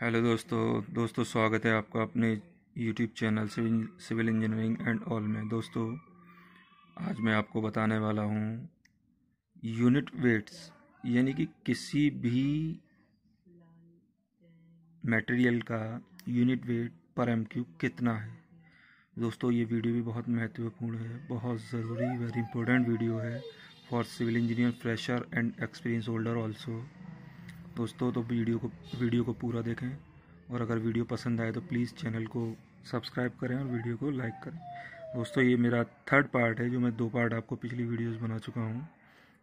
hello दोस्तों दोस्तों स्वागत है आपका अपने YouTube channel civil engineering and all में दोस्तों आज मैं आपको बताने वाला हूँ यूनिट वेट्स यानी कि किसी भी मटेरियल का unit weight per M Q कितना है दोस्तों ये वीडियो भी बहुत महत्वपूर्ण है बहुत ज़रूरी वेरी इंपॉर्टेंट वीडियो है for civil engineer fresher and experience holder also दोस्तों तो वीडियो को वीडियो को पूरा देखें और अगर वीडियो पसंद आए तो प्लीज़ चैनल को सब्सक्राइब करें और वीडियो को लाइक करें दोस्तों ये मेरा थर्ड पार्ट है जो मैं दो पार्ट आपको पिछली वीडियोस बना चुका हूँ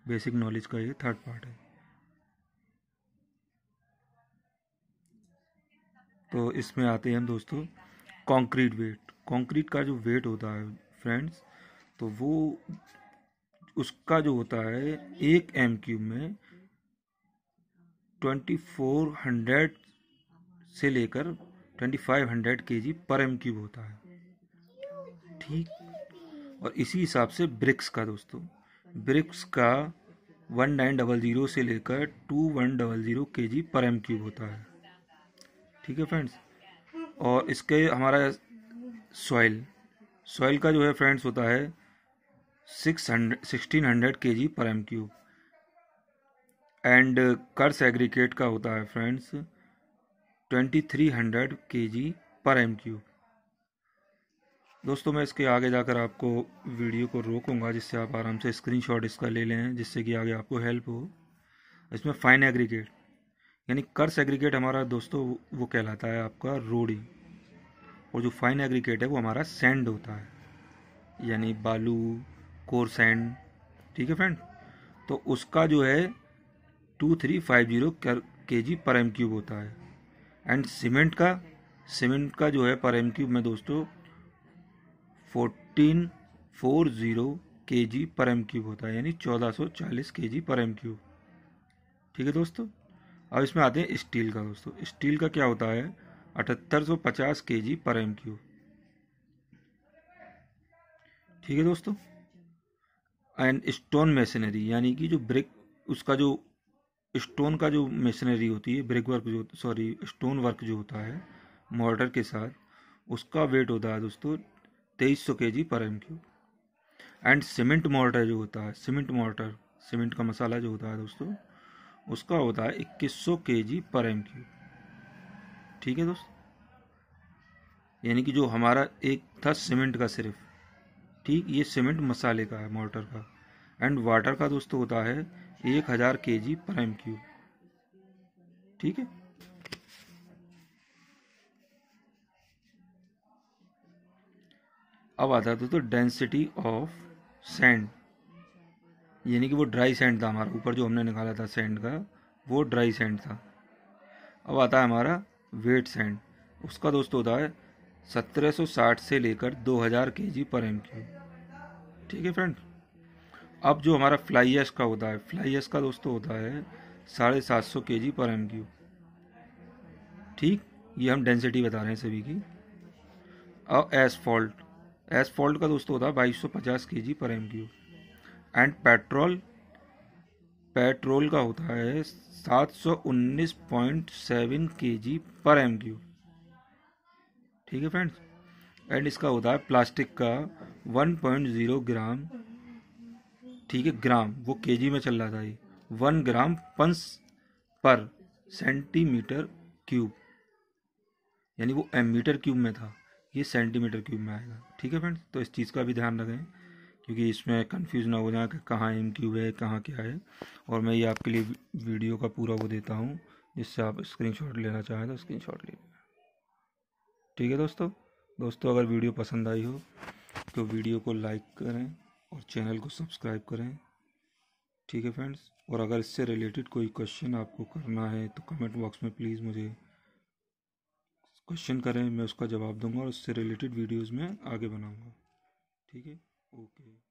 बेसिक नॉलेज का ये थर्ड पार्ट है तो इसमें आते हैं हम दोस्तों कंक्रीट वेट कंक्रीट का जो वेट होता है फ्रेंड्स तो वो उसका जो होता है एक एम क्यूब में 2400 से लेकर 2500 केजी पर एम क्यूब होता है ठीक और इसी हिसाब से ब्रिक्स का दोस्तों ब्रिक्स का 1900 से लेकर 2100 केजी पर एम क्यूब होता है ठीक है फ्रेंड्स और इसके हमारा सॉइल सॉइल का जो है फ्रेंड्स होता है six hundred sixteen hundred K G per M cube and coarse aggregate का होता है friends twenty three hundred K G per M Q दोस्तों मैं इसके आगे जाकर आपको वीडियो को रोकूंगा जिससे आप आराम से स्क्रीनशॉट इसका ले लें जिससे कि आगे आपको हेल्प हो इसमें फाइन एग्रीगेट यानी कर्स एग्रीगेट हमारा दोस्तों वो कहलाता है आपका रोड़ी और जो फाइन एग्रीगेट है वो हमारा सैंड होता है यानी बालू कोर सैंड ठीक है फ्रेंड तो उसका जो है टू थ्री फाइव जीरो के जी पर एम क्यूब होता है एंड सीमेंट का सीमेंट का जो है पर एम क्यूब में दोस्तों फोर्टीन फोर ज़ीरो के जी पर एम क्यूब होता है यानी चौदह सौ चालीस के जी पर एम क्यूब ठीक है दोस्तों अब इसमें आते हैं स्टील का दोस्तों स्टील का क्या होता है अठहत्तर सौ पचास K G per M cube ठीक है दोस्तों एंड स्टोन मेसनरी यानी कि जो ब्रिक उसका जो स्टोन का जो मशीनरी होती है ब्रिक वर्क जो सॉरी स्टोन वर्क जो होता है मॉडर के साथ उसका वेट होता है दोस्तों तेईस सौ K G per M Q and cement mortar जो होता है सीमेंट मोटर सीमेंट का मसाला जो होता है दोस्तों उसका होता है इक्कीस सौ K G per M Q ठीक है दोस्त यानी कि जो हमारा एक था सीमेंट का सिर्फ ठीक ये सीमेंट मसाले का है मोटर का एंड वाटर का दोस्तों होता है एक हजार के जी पर एम क्यूब ठीक है अब आता है दोस्तों डेंसिटी ऑफ सैंड यानी कि वो ड्राई सैंड था हमारा ऊपर जो हमने निकाला था सैंड का वो ड्राई सैंड था अब आता है हमारा वेट सैंड उसका दोस्तों होता है 1760 से लेकर 2000 केजी पर एम क्यू ठीक है फ्रेंड अब जो हमारा फ्लाई एस का होता है फ्लाई एस का दोस्तों होता है साढ़े सात सौ K G per M Q ठीक ये हम डेंसिटी बता रहे हैं सभी की और एस फॉल्ट एस फॉल्ट का दोस्तों होता है बाईस सौ पचास K G per M Q and petrol petrol का होता है सात सौ उन्नीस पॉइंट सेवन के जी पर एम क्यू ठीक है फ्रेंड्स एंड इसका होता है प्लास्टिक का वन पॉइंट ज़ीरो ग्राम ठीक है ग्राम वो केजी में चल रहा था ये वन ग्राम पंस पर सेंटीमीटर क्यूब यानी वो एम मीटर क्यूब में था ये सेंटीमीटर क्यूब में आएगा ठीक है फ्रेंड तो इस चीज़ का भी ध्यान रखें क्योंकि इसमें कंफ्यूज ना हो जाए कि कहाँ एम क्यूब है कहाँ क्या है और मैं ये आपके लिए वीडियो का पूरा वो देता हूँ जिससे आप स्क्रीन लेना चाहें तो स्क्रीन ले लेना ठीक है दोस्तों दोस्तों अगर वीडियो पसंद आई हो तो वीडियो को लाइक करें और चैनल को सब्सक्राइब करें ठीक है फ्रेंड्स और अगर इससे रिलेटेड कोई क्वेश्चन आपको करना है तो कमेंट बॉक्स में प्लीज़ मुझे क्वेश्चन करें मैं उसका जवाब दूंगा और उससे रिलेटेड वीडियोस में आगे बनाऊंगा ठीक है ओके